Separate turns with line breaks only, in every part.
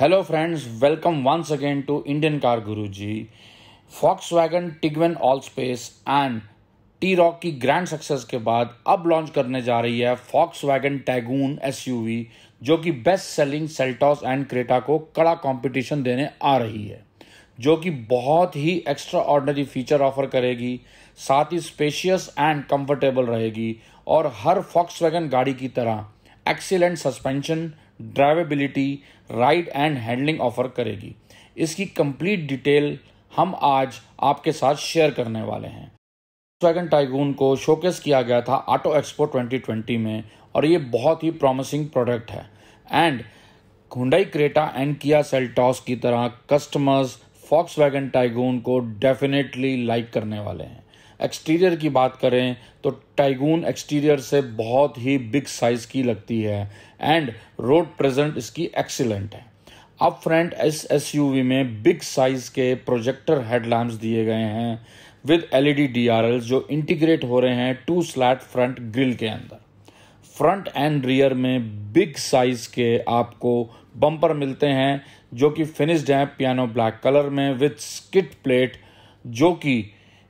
hello friends welcome once again to Indian car guru ji Volkswagen Tiguan all space and T Roc की grand success के बाद अब launch करने जा रही है फॉक्स वैगन टैगून एस जो कि best selling Seltos and Creta को कड़ा कंपटीशन देने आ रही है जो कि बहुत ही एक्स्ट्रा ऑर्डनरी फीचर ऑफर करेगी साथ ही स्पेशियस एंड कंफर्टेबल रहेगी और हर फॉक्स वैगन गाड़ी की तरह excellent suspension drivability ride and handling offer करेगी इसकी कंप्लीट डिटेल हम आज आपके साथ शेयर करने वाले हैं ड्रैगन टाइगून को शोकेस किया गया था ऑटो एक्सपो 2020 में और ये बहुत ही प्रॉमिसिंग प्रोडक्ट है and Hyundai Creta and Kia Seltos की तरह कस्टमर्स फॉक्स वैगन टाइगून को डेफिनेटली लाइक करने वाले हैं एक्सटीरियर की बात करें तो टाइगून एक्सटीरियर से बहुत ही बिग साइज़ की लगती है एंड रोड प्रेजेंट इसकी एक्सीलेंट है अब फ्रंट एस एस में बिग साइज़ के प्रोजेक्टर हेडलैम्प्स दिए गए हैं विद एल आर एल जो इंटीग्रेट हो रहे हैं टू स्लैट फ्रंट ग्रिल के अंदर फ्रंट एंड रियर में बिग साइज़ के आपको बम्पर मिलते हैं जो कि फिनिश्ड हैं पियानो ब्लैक कलर में विथ स्किट प्लेट जो कि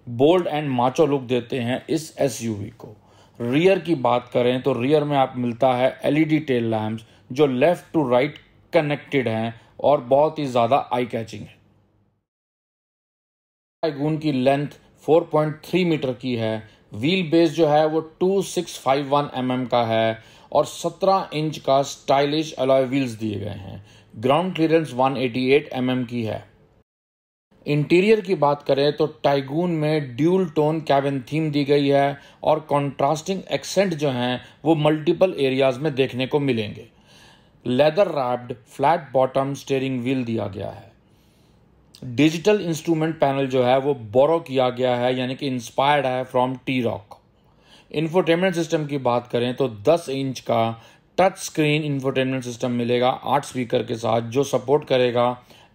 बोल्ड एंड माचो लुक देते हैं इस एस को रियर की बात करें तो रियर में आप मिलता है एलईडी टेल लैम्प जो लेफ्ट टू राइट कनेक्टेड हैं और बहुत ही ज़्यादा आई कैचिंग है आइगून की लेंथ 4.3 मीटर की है व्हील बेस जो है वो 2651 mm का है और 17 इंच का स्टाइलिश अलॉय व्हील्स दिए गए हैं ग्राउंड क्लियरेंस 188 एम mm की है इंटीरियर की बात करें तो टाइगून में ड्यूल टोन कैबिन थीम दी गई है और कॉन्ट्रास्टिंग एक्सेंट जो हैं वो मल्टीपल एरियाज में देखने को मिलेंगे leather wrapped flat bottom steering wheel दिया गया है डिजिटल इंस्ट्रूमेंट पैनल जो है वो बोरो किया गया है यानी कि इंस्पायर्ड है from T Roc infotainment system की बात करें तो 10 इंच का टच स्क्रीन इन्फोटेनमेंट सिस्टम मिलेगा आठ स्पीकर के साथ जो सपोर्ट करेगा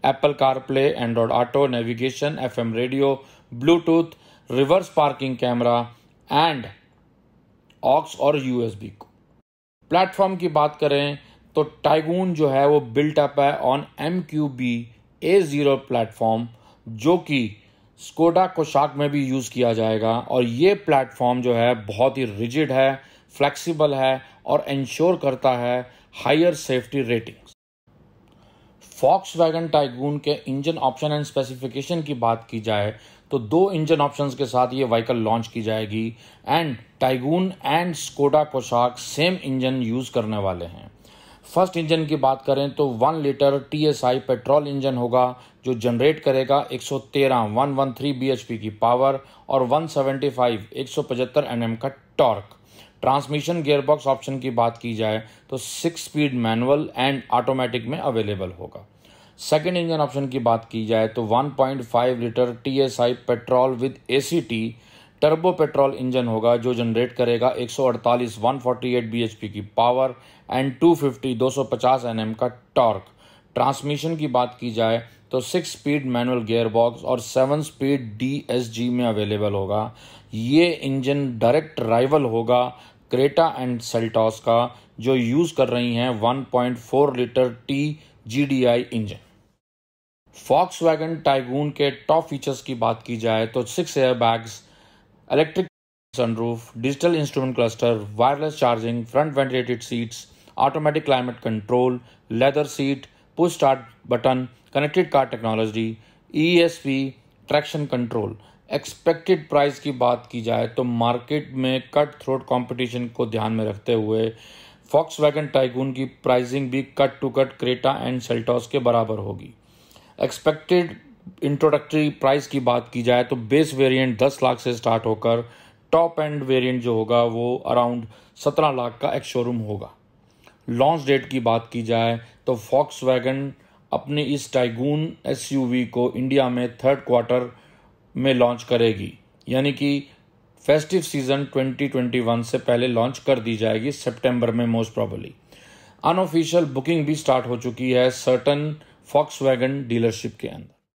Apple CarPlay Android auto navigation M radio Bluetooth reverse parking camera and aux और यूएसबी को प्लेटफॉर्म की बात करें तो टाइगून जो है वो बिल्ट अप है on M Q B A zero platform जो कि स्कोडा कोशाक में भी यूज़ किया जाएगा और ये प्लेटफॉर्म जो है बहुत ही रिजिड है फ्लेक्सिबल है और इंश्योर करता है higher safety ratings Volkswagen Taigun के इंजन ऑप्शन एंड स्पेसिफिकेशन की बात की जाए तो दो इंजन ऑप्शंस के साथ ये व्हीकल लॉन्च की जाएगी and Taigun and Skoda Kushaq same engine use करने वाले हैं फर्स्ट इंजन की बात करें तो one litre T S I petrol engine होगा जो जनरेट करेगा 113 113 बीएचपी की पावर और 175 175 एनएम का टॉर्क ट्रांसमिशन गेयरबॉक्स ऑप्शन की बात की जाए तो six speed manual and automatic में अवेलेबल होगा सेकेंड इंजन ऑप्शन की बात की जाए तो 1.5 litre TSI petrol with ACT turbo petrol engine होगा जो जनरेट करेगा 148 148 बीएचपी की पावर एंड 250 250 एनएम का टॉर्क ट्रांसमिशन की बात की जाए तो six speed manual gear box और seven speed D S G में अवेलेबल होगा ये इंजन डायरेक्ट राइवल होगा क्रेटा एंड सेल्टॉस का जो यूज़ कर रही हैं 1.4 litre T G D I engine Volkswagen Taigun के टॉप फीचर्स की बात की जाए तो six air bags electric sunroof digital instrument cluster wireless charging front ventilated seats automatic climate control leather seat push start button, connected E S P traction control expected price की बात की जाए तो मार्केट में कट थ्रोट कंपटीशन को ध्यान में रखते हुए फॉक्स वैगन टाइगून की प्राइसिंग भी cut to cut Creta and Seltos के बराबर होगी एक्सपेक्टेड इंट्रोडक्टरी प्राइस की बात की जाए तो बेस वेरिएंट 10 लाख से स्टार्ट होकर टॉप एंड वेरिएंट जो होगा वो अराउंड 17 लाख का एक शोरूम होगा लॉन्च डेट की बात की जाए तो फॉक्स वैगन अपने इस टाइगून एस को इंडिया में थर्ड क्वार्टर में लॉन्च करेगी यानी कि फेस्टिव सीजन 2021 से पहले लॉन्च कर दी जाएगी सितंबर में मोस्ट प्रॉबली अनऑफिशियल बुकिंग भी स्टार्ट हो चुकी है सर्टन फॉक्स वैगन डीलरशिप के अंदर